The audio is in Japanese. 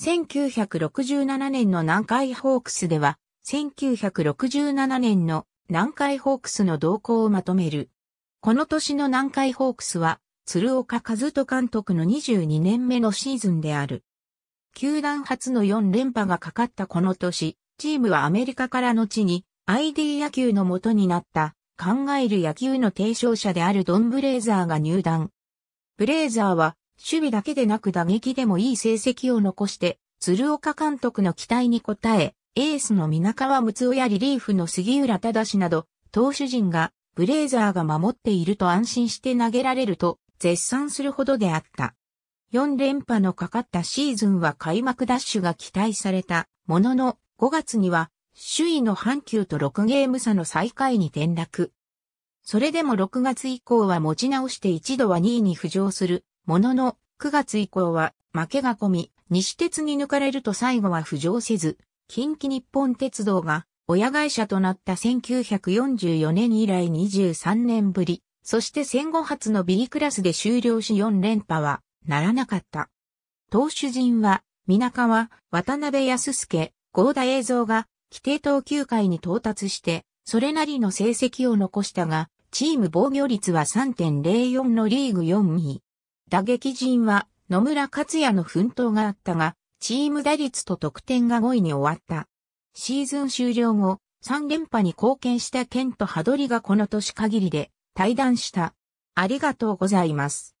1967年の南海ホークスでは、1967年の南海ホークスの動向をまとめる。この年の南海ホークスは、鶴岡和人監督の22年目のシーズンである。球団初の4連覇がかかったこの年、チームはアメリカから後に ID 野球の元になった考える野球の提唱者であるドン・ブレイザーが入団。ブレイザーは守備だけでなく打撃でもいい成績を残して、鶴岡監督の期待に応え、エースの皆川睦夫やリリーフの杉浦忠など、投手陣が、ブレイザーが守っていると安心して投げられると、絶賛するほどであった。4連覇のかかったシーズンは開幕ダッシュが期待されたものの、5月には、首位の阪急と6ゲーム差の最下位に転落。それでも6月以降は持ち直して一度は2位に浮上するものの、9月以降は負けが込み、西鉄に抜かれると最後は浮上せず、近畿日本鉄道が親会社となった1944年以来23年ぶり、そして戦後初の B クラスで終了し4連覇はならなかった。投手陣は、皆川、渡辺康介、合田映像が、規定投球回に到達して、それなりの成績を残したが、チーム防御率は3.04のリーグ4位。打撃陣は野村克也の奮闘があったが、チーム打率と得点が5位に終わった。シーズン終了後、3連覇に貢献したケント・ハドリがこの年限りで退団した。ありがとうございます。